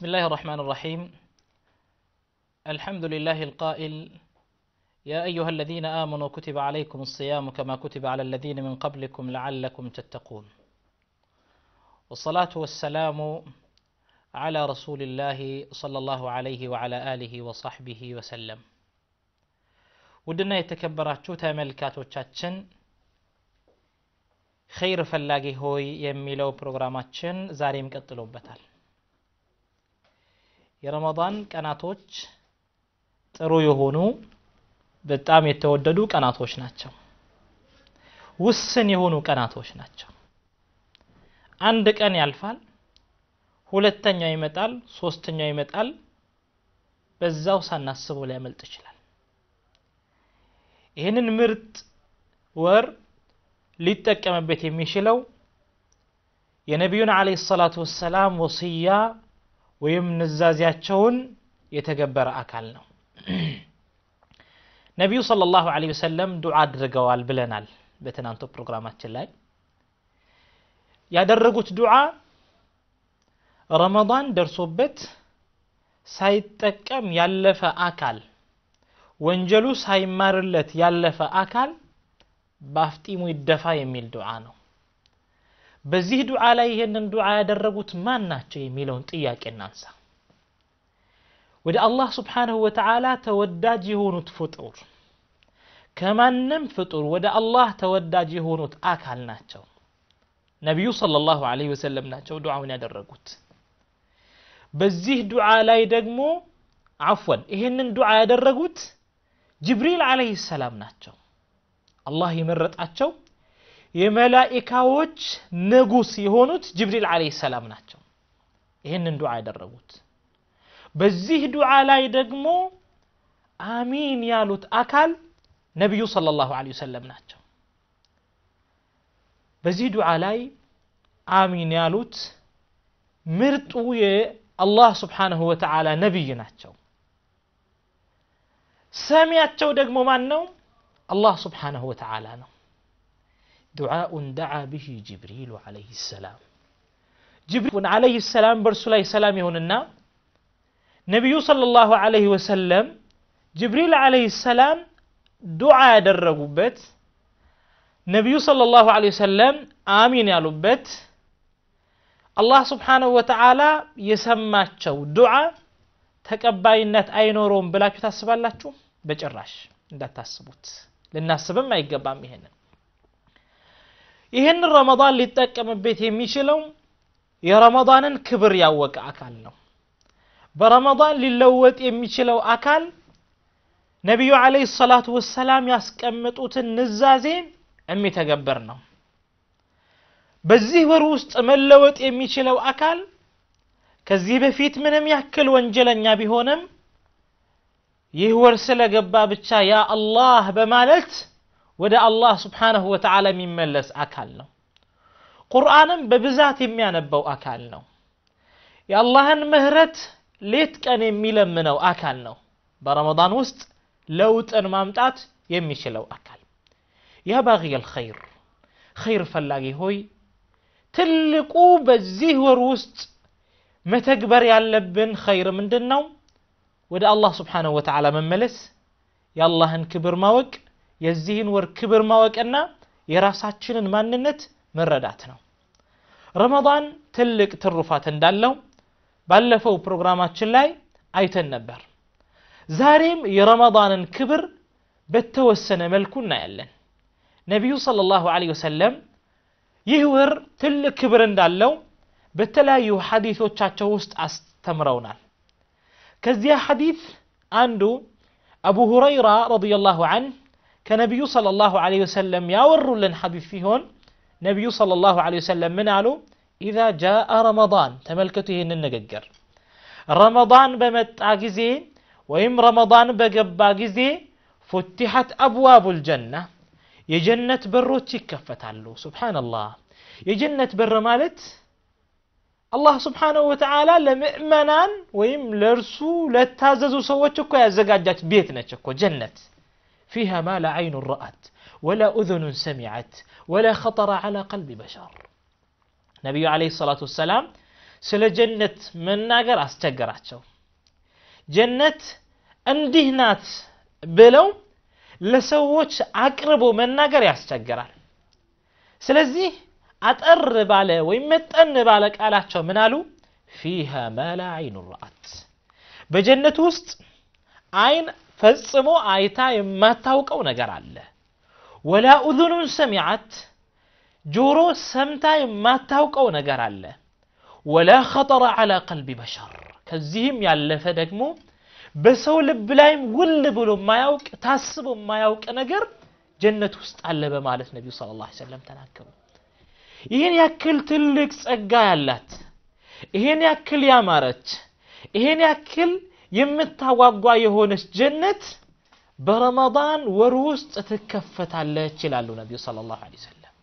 بسم الله الرحمن الرحيم الحمد لله القائل يا أيها الذين آمنوا كتب عليكم الصيام كما كتب على الذين من قبلكم لعلكم تتقون والصلاة والسلام على رسول الله صلى الله عليه وعلى آله وصحبه وسلم ودنا ملكات وشاتشن خير هوي يميلو የሚለው ፕሮግራማችን زاريم كتلوبتال የረመዳን ቀናቶች ጥሩ የሆኑ በጣም የተወደዱ ቀናቶች ናቸው። ውስን የሆኑ ቀናቶች ናቸው። አንድ ቀን ያልፋል፣ ሁለተኛው ይመጣል፣ ሶስተኛው ይመጣል። በዛው ሳናስበው ሊያመልጥ ይችላል። ይህንን ምርጥ ወር ሊጠቀምበት የሚችለው የነቢዩን ዓለይሂ ሰላቱ ወሰላም ወስያ ወይም ንዛዚያቸውን የተገበረ አካል ነው። ነቢዩ ላሁ ለ ወሰለም ዱዓ አድርገዋል ብለናል በትናንቶ ፕሮግራማችን ላይ። ያደረጉት ዱዓ ረመዳን ደርሶበት ሳይጠቀም ያለፈ አካል ወንጀሉ ሳይማርለት ያለፈ አካል በአፍጢሙ ይደፋ የሚል ዱዓ ነው። በዚህ ዱዓ ላይ ይህንን ዱዓ ያደረጉት ማን ናቸው የሚለውን ጥያቄ እናንሳ። ወደ አላህ ስብሓንሁ ወተላ ተወዳጅ የሆኑት ፍጡር ከማንም ፍጡር ወደ አላህ ተወዳጅ የሆኑት አካል ናቸው። ነቢዩ ሰለላሁ ዐለይሂ ወሰለም ናቸው ዱዓውን ያደረጉት። በዚህ ዱዓ ላይ ደግሞ አፍወን ይህንን ዱዓ ያደረጉት ጅብሪል ዐለይሂ ሰላም ናቸው። አላህ የመረጣቸው የመላኢካዎች ንጉስ የሆኑት ጅብሪል አለይሂ ሰላም ናቸው። ይህንን ዱዓ ያደረጉት በዚህ ዱዓ ላይ ደግሞ አሚን ያሉት አካል ነቢዩ ሰለላሁ ዐለይሂ ወሰለም ናቸው። በዚህ ዱዓ ላይ አሚን ያሉት ምርጡ የአላህ ስብሓነሁ ወተዓላ ነቢይ ናቸው። ሰሚያቸው ደግሞ ማን ነው? አላህ ስብሓነሁ ወተዓላ ነው። ዱዓኡን ደዓ ብሂ ጅብሪሉ ዓለይህ ሰላም ጅብሪል ዓለይህ ሰላም በእርሱ ላይ ሰላም ይሆንና ነቢዩ ሰለላሁ ዓለይህ ወሰለም ጅብሪል ዓለይህ ሰላም ዱዓ ያደረጉበት ነቢዩ ሰለላሁ ዓለይህ ወሰለም አሚን ያሉበት አላህ ስብሓነሁ ወተዓላ የሰማቸው ዱዓ ተቀባይነት አይኖረውም ብላችሁ ታስባላችሁ? በጭራሽ እንዳታስቡት። ልናስብም አይገባም ይሄንን ይህን ረመዳን ሊጠቀምበት የሚችለው የረመዳንን ክብር ያወቀ አካል ነው በረመዳን ሊለወጥ የሚችለው አካል ነቢዩ አለይሂ ሰላቱ ወሰላም ያስቀመጡትን ንዛዜ የሚተገበር ነው በዚህ ወር ውስጥ መለወጥ የሚችለው አካል ከዚህ በፊት ምንም ያክል ወንጀለኛ ቢሆንም ይህ ወር ስለገባ ብቻ ያ አላህ በማለት ወደ አላህ ስብሓንሁ ወተዓላ የሚመለስ አካል ነው ቁርአንም በብዛት የሚያነባው አካል ነው የአላህን ምህረት ሌት ቀን የሚለምነው አካል ነው በረመዳን ውስጥ ለውጥን ማምጣት የሚችለው አካል ያ ባጊየል ኸይር ኸይር ፈላጊ ሆይ ትልቁ በዚህ ወር ውስጥ መተግበር ያለብን ኸይር ምንድን ነው ወደ አላህ ስብሓንሁ ወተዓላ መመለስ የአላህን ክብር ማወቅ የዚህን ወር ክብር ማወቅና የራሳችንን ማንነት መረዳት ነው። ረመን ትልቅ ትሩፋት እንዳለው ባለፈው ፕሮግራማችን ላይ አይተን ነበር። ዛሬም የረመንን ክብር በተወሰነ መልኩ እናያለን። ነቢዩ ሰለላሁ ዐለይሂ ወሰለም ይህ ወር ትልቅ ክብር እንዳለው በተለያዩ ሐዲቶቻቸው ውስጥ አስተምረውናል። ከዚያ ሐዲት አንዱ አቡ ሁረይራ ረዲየላሁ ዐንህ كنبي صلى الله عليه وسلم يور لن حديث فيهون نبي صلى الله عليه وسلم من علو إذا جاء رمضان تملكته إن النجقر رمضان بمت عجزين وإم رمضان بجب عجزين فتحت أبواب الجنة يجنة بر تكفت علو سبحان الله يجنة بر مالت الله سبحانه وتعالى لمؤمنا ويم لرسو لتاززو سوى تكو يزقاجات بيتنا تكو جنة جنة فيها ما لا عين رأت ولا أذن سمعت ولا خطر على قلب بشر نبي عليه الصلاة والسلام سل جنة من ناقر أستقرات شو جنة أندهنات بلو لسووش أقربو من ناقر أستقرات سلزي أتقرب على ويمتقنب على كالات شو منالو فيها ما لا عين رأت بجنة وست عين ፈጽሞ አይታ የማታውቀው ነገር አለ። ወላ ኡዙኑን ሰሚዓት ጆሮ ሰምታ የማታውቀው ነገር አለ። ወላ ኸጠረ ዐላ ቀልቢ በሸር ከዚህም ያለፈ ደግሞ በሰው ልብ ላይም ውል ብሎ ማያውቅ ታስቦ ማያውቅ ነገር ጀነት ውስጥ አለ በማለት ነቢዩ ሰለላሁ ዐለይሂ ወሰለም ተናገሩ። ይህን ያክል ትልቅ ጸጋ ያላት ይህን ያክል ያማረች ይህን ያክል የምታጓጓ የሆነች ጀነት በረመዳን ወር ውስጥ ትከፈታለች ይላሉ ነቢዩ ስለ ላሁ ለ ሰለም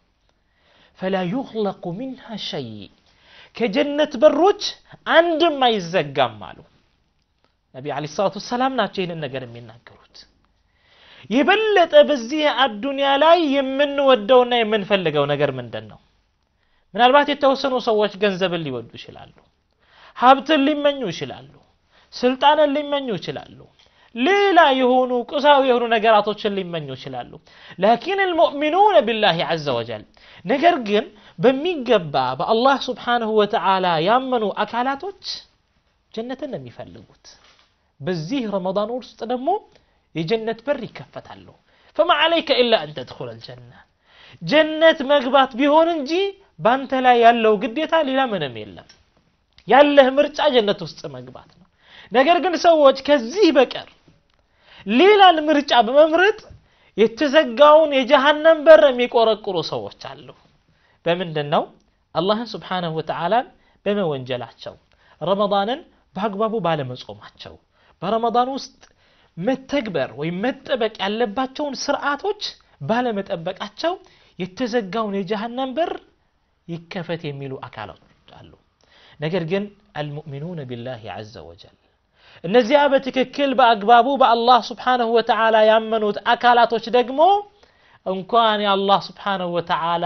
ፈላ ዩክለቁ ሚንሃ ሸይ ከጀነት በሮች አንድም አይዘጋም አሉ ነቢ አለ ሰላቱ ሰላም ናቸው ይህንን ነገር የሚናገሩት የበለጠ በዚህ አዱኒያ ላይ የምንወደውና የምንፈልገው ነገር ምንድን ነው ምናልባት የተወሰኑ ሰዎች ገንዘብን ሊወዱ ይችላሉ ሀብትን ሊመኙ ይችላሉ سلطان اللي من يشلالو ليلا يهونو كساو يهونو نقراتو اللي من يشلالو لكن المؤمنون بالله عز وجل نقرقن بميقبا الله سبحانه وتعالى يامنو أكالاتو جنة نمي فلقوت بزيه رمضان ورسط نمو يجنة بري كفتالو فما عليك إلا أن تدخل الجنة جنة مقبات بهون نجي بانت لا يالو قديتا للا من يلا يالله مرتع جنة وسط مقباتنا ነገር ግን ሰዎች ከዚህ በቀር ሌላን ምርጫ በመምረጥ የተዘጋውን የጀሃነም በር የሚቆረቁሩ ሰዎች አሉ በምንድን ነው አላህን ስብሓንሁ ወተዓላን በመወንጀላቸው ረመዳንን በአግባቡ ባለመጾማቸው በረመዳን ውስጥ መተግበር ወይም መጠበቅ ያለባቸውን ስርዓቶች ባለመጠበቃቸው የተዘጋውን የጀሃነም በር ይከፈት የሚሉ አካላት አሉ ነገር ግን አልሙእሚኑነ ቢላህ አዘ ወጀል እነዚያ በትክክል በአግባቡ በአላህ ስብሓንሁ ወተዓላ ያመኑት አካላቶች ደግሞ እንኳን የአላህ ስብሓንሁ ወተዓላ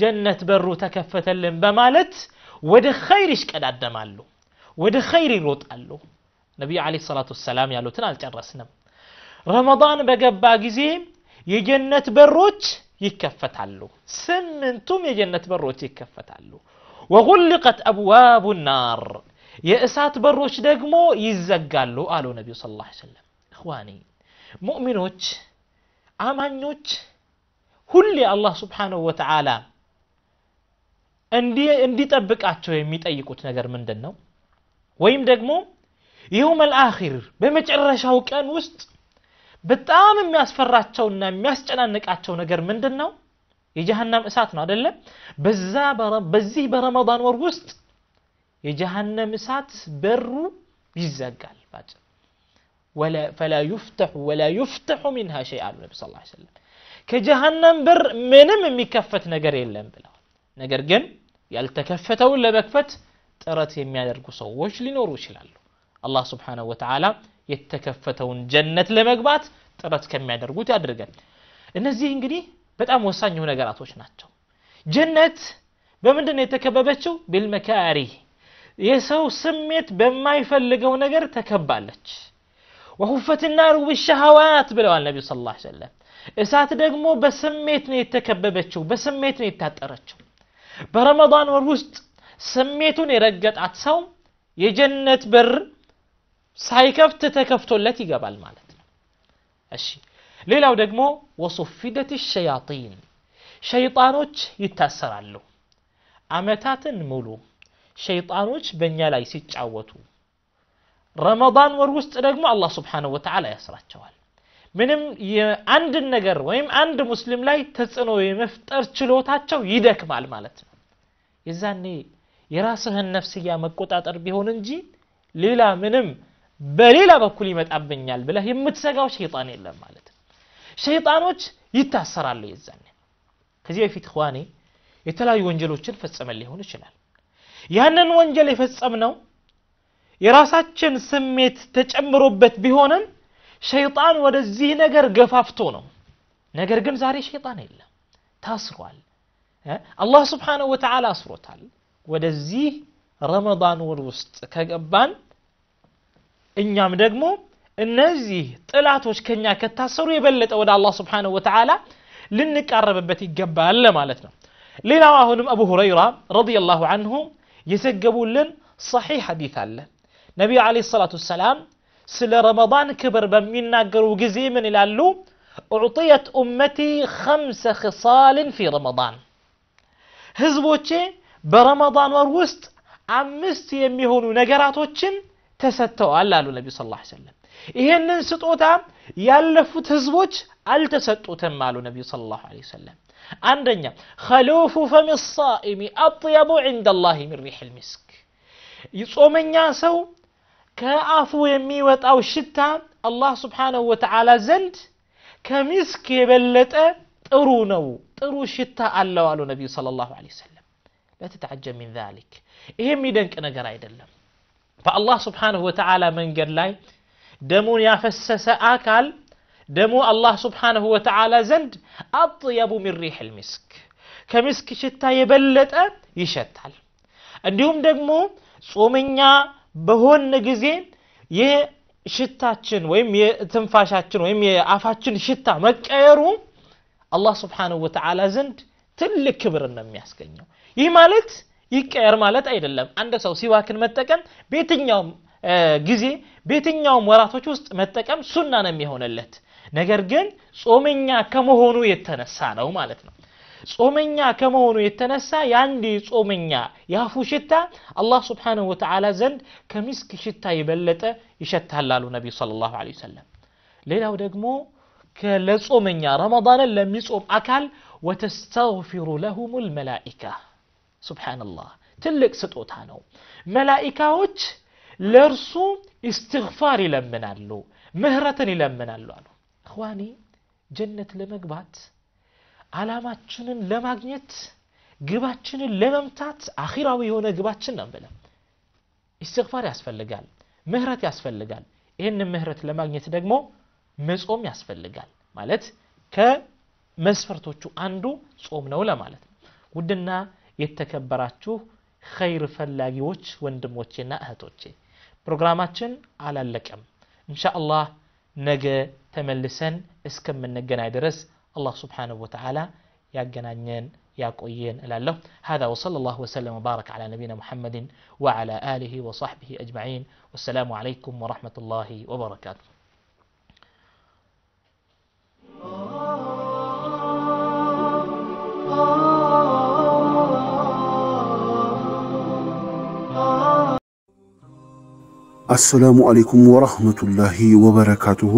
ጀነት በሩ ተከፈተልን በማለት ወደ ኸይር ይሽቀዳደማሉ ወደ ኸይር ይሮጣሉ ነቢዩ አለ ሰላቱ ወሰላም ያሉትን አልጨረስንም ረመዳን በገባ ጊዜ የጀነት በሮች ይከፈታሉ ስምንቱም የጀነት በሮች ይከፈታሉ ወغلقت أبواب النار የእሳት በሮች ደግሞ ይዘጋሉ አሉ ነቢዩ ስ ላ ሰለም ሙእሚኖች አማኞች ሁሌ አላህ ስብሓንሁ ወተዓላ እንዲጠብቃቸው የሚጠይቁት ነገር ምንድን ነው ወይም ደግሞ ይውም አልአኺር በመጨረሻው ቀን ውስጥ በጣም የሚያስፈራቸውና የሚያስጨናንቃቸው ነገር ምንድን ነው የጀሃናም እሳት ነው አደለም በዛ በዚህ በረመዳን ወር ውስጥ የጀሃነም እሳት በሩ ይዘጋል ባጭር ፈላ ዩፍተሑ ወላ ዩፍተሑ ሚንሃ ሸይ አሉ ነቢ ስ ሰለም ከጀሃነም በር ምንም የሚከፈት ነገር የለም ብለዋል ነገር ግን ያልተከፈተውን ለመክፈት ጥረት የሚያደርጉ ሰዎች ሊኖሩ ይችላሉ አላህ ስብሓንሁ ወተዓላ የተከፈተውን ጀነት ለመግባት ጥረት ከሚያደርጉት ያድርገን እነዚህ እንግዲህ በጣም ወሳኝ ነገራቶች ናቸው ጀነት በምንድን ነው የተከበበችው ቢልመካሪህ የሰው ስሜት በማይፈልገው ነገር ተከባለች ወሁፈት ናሩ ብሸሃዋት ብለዋል ነቢዩ ስ ላ ሰለም እሳት ደግሞ በስሜት ነው የተከበበችው በስሜት ነው የታጠረችው በረመን ወር ውስጥ ስሜቱን የረገጣት ሰው የጀነት በር ሳይከፍት ተከፍቶለት ይገባል ማለት ነው እሺ ሌላው ደግሞ ወሶፊደት ሸያጢን ሸይጣኖች ይታሰራሉ አመታትን ሙሉ ሸይጣኖች በእኛ ላይ ሲጫወቱ ረመዳን ወር ውስጥ ደግሞ አላህ ስብሓንሁ ወተዓላ ያስራቸዋል። ምንም አንድን ነገር ወይም አንድ ሙስሊም ላይ ተጽዕኖ የመፍጠር ችሎታቸው ይደክማል ማለት ነው። የዛኔ የራስህን ነፍስያ መቆጣጠር ቢሆን እንጂ ሌላ ምንም በሌላ በኩል ይመጣብኛል ብለህ የምትሰጋው ሸይጣን የለም ማለት ነው። ሸይጣኖች ይታሰራሉ። የዛኔ ከዚህ በፊት ኳኔ የተለያዩ ወንጀሎችን ፈጽመን ሊሆን ይችላል። ያንን ወንጀል የፈጸምነው የራሳችን ስሜት ተጨምሮበት ቢሆንም ሸይጣን ወደዚህ ነገር ገፋፍቶ ነው ነገር ግን ዛሬ ሸይጣን የለም ታስሯል አላህ ስብሓንሁ ወተዓላ አስሮታል ወደዚህ ረመዳን ወር ውስጥ ከገባን እኛም ደግሞ እነዚህ ጥላቶች ከኛ ከታሰሩ የበለጠ ወደ አላህ ስብሓንሁ ወተዓላ ልንቃረብበት ይገባል ማለት ነው ሌላው አሁንም አቡ ሁረይራ ረዲየላሁ አንሁ يزجبولن صحي حديث الله نبي عليه الصلاة والسلام سل رمضان كبر بمينا قرو قزي من الالو أعطيت أمتي خمس خصال في رمضان هزبوتي برمضان وروست عمست يميهون نقراتوتشن تستو اللالو النبي صلى الله عليه وسلم إهن ننسطوتا يالفوت هزبوت التستو تمالو النبي صلى الله عليه وسلم أنرنيا خلوف فم الصائم أطيب عند الله من ريح المسك يصومن ياسو كأفو يميوت أو شتا الله سبحانه وتعالى زند كمسك يبلت ጥሩ ነው على النبي صلى الله عليه وسلم لا تتعجب من ذلك ምን ዛሊክ ይሄ የሚደንቅ ነገር አይደለም በአላህ ስብሓንሁ ወተላ መንገድ ላይ ደሙን ያፈሰሰ አካል ደሞ አላህ ስብሓንሁ ወተዓላ ዘንድ አጥየቡ ሚን ሪሕ ልሚስክ ከሚስክ ሽታ የበለጠ ይሸታል እንዲሁም ደግሞ ጾመኛ በሆን ጊዜ የሽታችን ወይም የትንፋሻችን ወይም የአፋችን ሽታ መቀየሩ አላህ ስብሓንሁ ወተዓላ ዘንድ ትልቅ ክብር ነው የሚያስገኘው ይህ ማለት ይቀየር ማለት አይደለም አንድ ሰው ሲዋክን መጠቀም በየትኛውም ጊዜ በየትኛውም ወራቶች ውስጥ መጠቀም ሱና ነው የሚሆንለት ነገር ግን ጾመኛ ከመሆኑ የተነሳ ነው ማለት ነው ጾመኛ ከመሆኑ የተነሳ የአንድ ጾመኛ የአፉ ሽታ አላህ ስብሓንሁ ወተዓላ ዘንድ ከሚስክ ሽታ የበለጠ ይሸታል አሉ ነቢዩ ስለ ላሁ ሰለም ሌላው ደግሞ ለጾመኛ ረመዳንን ለሚጾም አካል ወተስተግፊሩ ለሁም ልመላኢካ ስብሓንላህ ትልቅ ስጦታ ነው መላኢካዎች ለእርሱ እስትግፋር ይለምናሉ ምህረትን ይለምናሉ አሉ እኽዋኔ ጀነት ለመግባት አላማችንን ለማግኘት ግባችንን ለመምታት አኺራዊ የሆነ ግባችን ነው ብለን ኢስትግፋር ያስፈልጋል፣ ምህረት ያስፈልጋል። ይህንን ምህረት ለማግኘት ደግሞ መጾም ያስፈልጋል። ማለት ከመስፈርቶቹ አንዱ ጾም ነው ለማለት ነው። ውድና የተከበራችሁ ኸይር ፈላጊዎች ወንድሞቼና እህቶቼ ፕሮግራማችን አላለቀም። ኢንሻ አላህ نجا تملسن اسكم من ነገ ተመልሰን እስከምንገናኝ ድረስ አላህ ስብሓንሁ ወተዓላ ያገናኘን ያቆየን እላለሁ هذا وصلى الله وسلم وبارك على نبينا محمد وعلى آله وصحبه أجمعين والسلام عليكم ورحمة الله وبركاته አሰላሙ አሌይኩም ወራህመቱላሂ ወበረካቱሁ።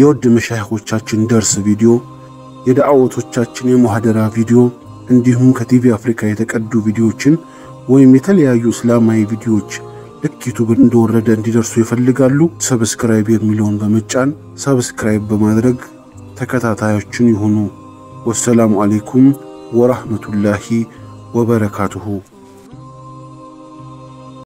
የውድ መሻይኾቻችን ደርስ ቪዲዮ፣ የዳዕወቶቻችን የሙሐደራ ቪዲዮ እንዲሁም ከቲቪ አፍሪካ የተቀዱ ቪዲዮዎችን ወይም የተለያዩ እስላማዊ ቪዲዮዎች ልክ ዩቱብ እንደወረደ እንዲደርሱ ይፈልጋሉ፣ ሰብስክራይብ የሚለውን በመጫን ሰብስክራይብ በማድረግ ተከታታዮችን ይሁኑ። ወሰላሙ አሌይኩም ወራህመቱላሂ ወበረካቱሁ።